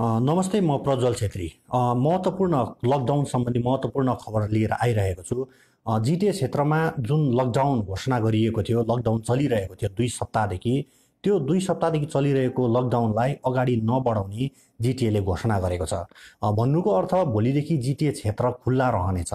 नमस्ते म प्रज्वल छेत्री महत्त्वपूर्ण लकडाउन सम्बन्धी महत्त्वपूर्ण खबर लिएर आइरहेको छु जिटिए क्षेत्रमा जुन लकडाउन घोषणा गरिएको थियो लकडाउन चलिरहेको थियो दुई सप्ताहदेखि त्यो दुई सप्ताहदेखि चलिरहेको लकडाउनलाई अगाडि नबढाउने जिटिएले घोषणा गरेको छ भन्नुको अर्थ भोलिदेखि जिटिए क्षेत्र खुल्ला रहनेछ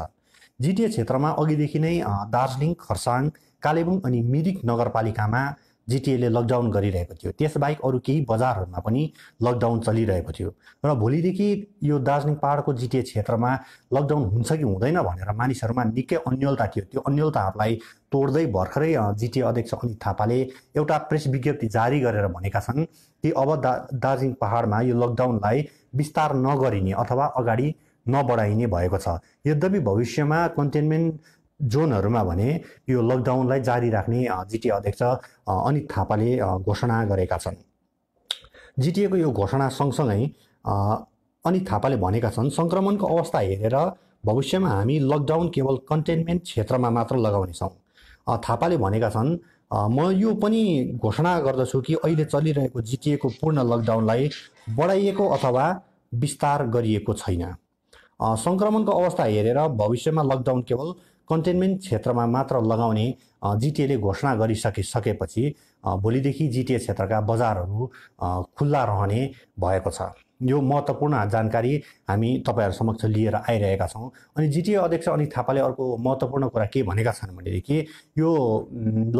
जिटिए क्षेत्रमा अघिदेखि नै दार्जिलिङ खरसाङ कालेबुङ अनि मिरिक नगरपालिकामा जिटिएले लकडाउन गरिरहेको थियो त्यसबाहेक अरू केही बजारहरूमा पनि लकडाउन चलिरहेको थियो र भोलिदेखि यो दार्जिलिङ पाहाडको जिटिए क्षेत्रमा लकडाउन हुन्छ कि हुँदैन भनेर मानिसहरूमा निकै अन्यलता थियो त्यो अन्यलताहरूलाई तोड्दै भर्खरै जिटिए अध्यक्ष अनित थापाले एउटा प्रेस विज्ञप्ति जारी गरेर भनेका छन् कि अब दा दार्जिलिङ पहाडमा यो लकडाउनलाई विस्तार नगरिने अथवा अगाडि नबढाइने भएको छ यद्यपि भविष्यमा कन्टेन्मेन्ट जोनहरूमा भने यो लकडाउनलाई जारी राख्ने जिटिए अध्यक्ष अनित थापाले घोषणा गरेका छन् जिटिएको यो घोषणा सँगसँगै अनित थापाले भनेका छन् सङ्क्रमणको अवस्था हेरेर भविष्यमा हामी लकडाउन केवल कन्टेन्मेन्ट क्षेत्रमा मात्र लगाउनेछौँ थापाले भनेका छन् म यो पनि घोषणा गर्दछु कि अहिले चलिरहेको जिटिएको पूर्ण लकडाउनलाई बढाइएको अथवा विस्तार गरिएको छैन सङ्क्रमणको अवस्था हेरेर भविष्यमा लकडाउन केवल कन्टेन्मेन्ट क्षेत्रमा मात्र लगाउने जिटिएले घोषणा गरिसके भोलिदेखि जिटिए क्षेत्रका बजारहरू खुल्ला रहने भएको छ यो महत्त्वपूर्ण जानकारी हामी तपाईँहरू समक्ष लिएर आइरहेका छौँ अनि जिटिए अध्यक्ष अनित थापाले अर्को महत्त्वपूर्ण कुरा के भनेका छन् भनेदेखि यो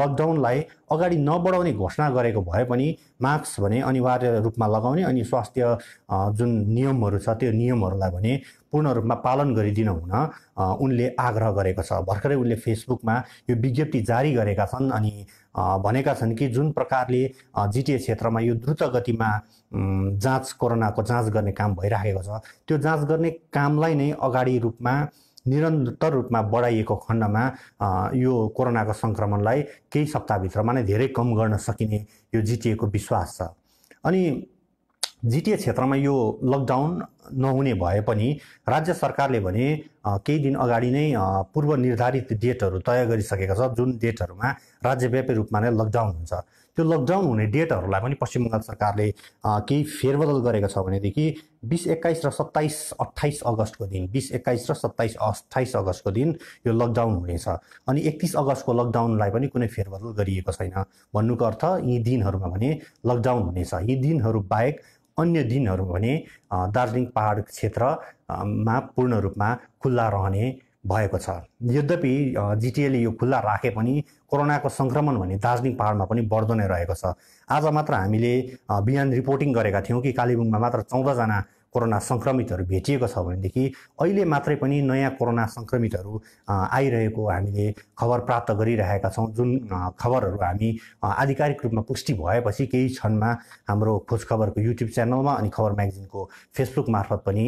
लकडाउनलाई अगाडि नबढाउने घोषणा गरेको भए पनि मास्क भने अनिवार्य रूपमा लगाउने अनि स्वास्थ्य जुन नियमहरू छ त्यो नियमहरूलाई भने पूर्ण रूपमा पालन गरिदिन हुन उनले आग्रह गरेको छ भर्खरै उनले फेसबुकमा यो विज्ञप्ति जारी गरेका छन् अनि भनेका छन् कि जुन प्रकारले जिटिए क्षेत्रमा यो द्रुत गतिमा जाँच कोरोनाको जाँच गर्ने काम भइराखेको छ त्यो जाँच गर्ने कामलाई नै अगाडि रूपमा निरन्तर रूपमा बढाइएको खण्डमा यो कोरोनाको सङ्क्रमणलाई केही सप्ताहभित्रमा नै धेरै कम गर्न सकिने यो जिटिएको विश्वास छ अनि जिटिए क्षेत्रमा यो लकडाउन नहुने भए पनि राज्य सरकारले भने केही दिन अगाडि नै पूर्व निर्धारित डेटहरू तय गरिसकेको छ जुन डेटहरूमा राज्यव्यापी रूपमा नै लकडाउन हुन्छ त्यो लकडाउन हुने डेटहरूलाई पनि पश्चिम बङ्गाल सरकारले केही फेरबदल गरेको छ भनेदेखि बिस एक्काइस र सत्ताइस अट्ठाइस अगस्तको दिन बिस एक्काइस र सत्ताइस अट्ठाइस अगस्तको दिन यो लकडाउन हुनेछ अनि एकतिस अगस्तको लकडाउनलाई पनि कुनै फेरबदल गरिएको छैन भन्नुको अर्थ यी दिनहरूमा भने लकडाउन हुनेछ यी दिनहरू बाहेक अन्य दिनहरू भने दार्जिलिङ पहाड क्षेत्रमा पूर्ण रूपमा खुल्ला रहने भएको छ यद्यपि जिटिएले यो खुल्ला राखे पनि कोरोनाको सङ्क्रमण भने दार्जिलिङ पहाडमा पनि बढ्दो नै रहेको छ आज मात्र हामीले बिहान रिपोर्टिङ गरेका थियौँ कि कालेबुङमा मात्र चौधजना कोरोना सङ्क्रमितहरू भेटिएको छ भनेदेखि अहिले मात्रै पनि नयाँ कोरोना सङ्क्रमितहरू आइरहेको हामीले खबर प्राप्त गरिरहेका छौँ जुन खबरहरू हामी आधिकारिक रूपमा पुष्टि भएपछि केही क्षणमा हाम्रो खोजखबरको युट्युब च्यानलमा अनि खबर म्यागजिनको फेसबुक मार्फत पनि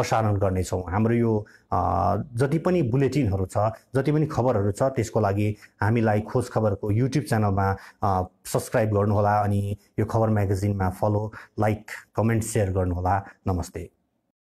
प्रसारण गर्नेछौँ हाम्रो यो जति पनि बुलेटिनहरू छ जति पनि खबरहरू छ त्यसको लागि हामीलाई खोज खबरको युट्युब च्यानलमा सब्सक्राइब गर्नुहोला अनि यो खबर म्यागजिनमा फलो लाइक कमेन्ट सेयर गर्नुहोला नमस्ते